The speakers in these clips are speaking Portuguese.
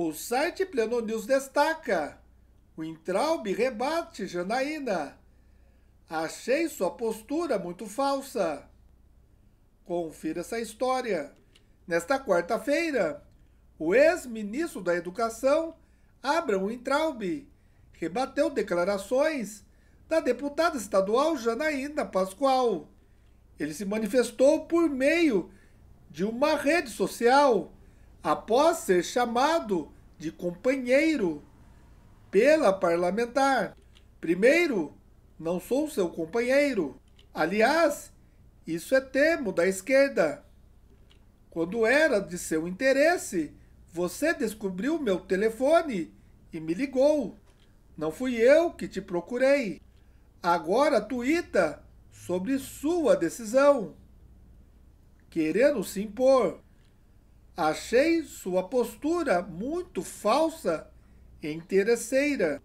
O site Pleno News destaca: o Intraub rebate Janaína. Achei sua postura muito falsa. Confira essa história. Nesta quarta-feira, o ex-ministro da Educação, Abraão Intraub, rebateu declarações da deputada estadual Janaína Pascoal. Ele se manifestou por meio de uma rede social após ser chamado de companheiro pela parlamentar. Primeiro, não sou seu companheiro. Aliás, isso é temo da esquerda. Quando era de seu interesse, você descobriu meu telefone e me ligou. Não fui eu que te procurei. Agora tuita sobre sua decisão. Querendo se impor. Achei sua postura muito falsa e interesseira,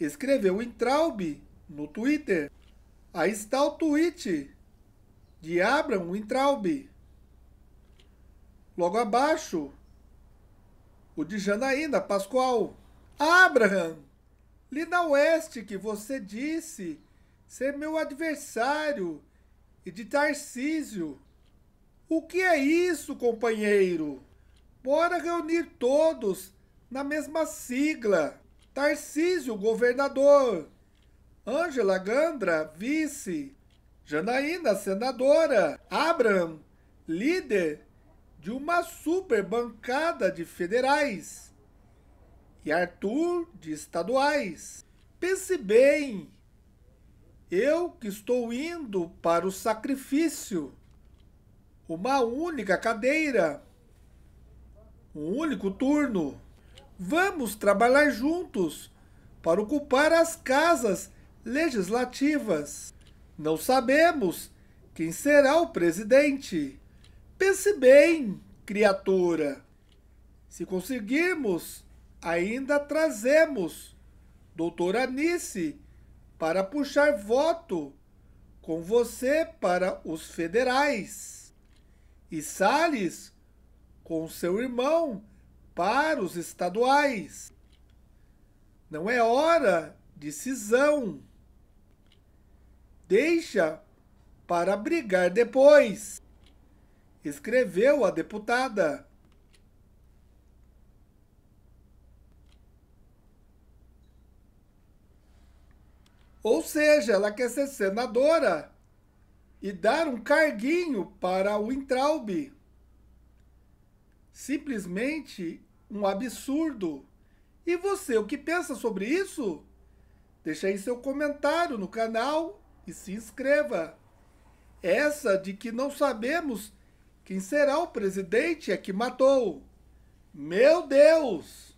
escreveu Intraub no Twitter. Aí está o tweet de Abraham Intraub. Logo abaixo, o de Janaína Pascoal. Abraham, Lina Oeste que você disse ser meu adversário e de Tarcísio. O que é isso, companheiro? Bora reunir todos na mesma sigla. Tarcísio, governador. Ângela Gandra, vice. Janaína, senadora. Abram, líder de uma super bancada de federais. E Arthur, de estaduais. Pense bem. Eu que estou indo para o sacrifício uma única cadeira, um único turno. Vamos trabalhar juntos para ocupar as casas legislativas. Não sabemos quem será o presidente. Pense bem, criatura. Se conseguirmos, ainda trazemos doutora Anice para puxar voto com você para os federais e Sales com seu irmão para os estaduais. Não é hora de cisão. Deixa para brigar depois, escreveu a deputada. Ou seja, ela quer ser senadora e dar um carguinho para o Intraub. Simplesmente um absurdo. E você, o que pensa sobre isso? Deixe aí seu comentário no canal e se inscreva. Essa de que não sabemos quem será o presidente é que matou. Meu Deus!